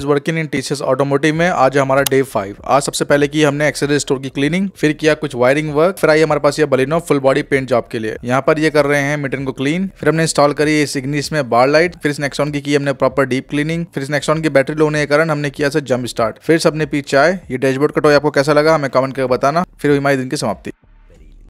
is working in TCS automotive में आज हमारा डे फाइव आज सबसे पहले की हमने एक्सेसरी स्टोर की क्लीनिंग फिर किया कुछ वायरिंग वर्क फिर आई हमारे पास ये Baleno full body paint job के लिए यहाँ पर ये कर रहे हैं मिटन को क्लीन फिर हमने इंस्टॉल करी इस इग्निस में बार लाइट फिर इस नेक्सॉन की की हमने प्रॉपर डीप क्लीनिंग फिर इस नेक्सॉन की बैटरी लोने के कारण हमने किया सर जम्प स्टार्ट फिर सबने पी चाय ये डैशबोर्ड का आपको कैसा लगा हमें कमेंट करके बताना फिर हमारे दिन की समाप्ति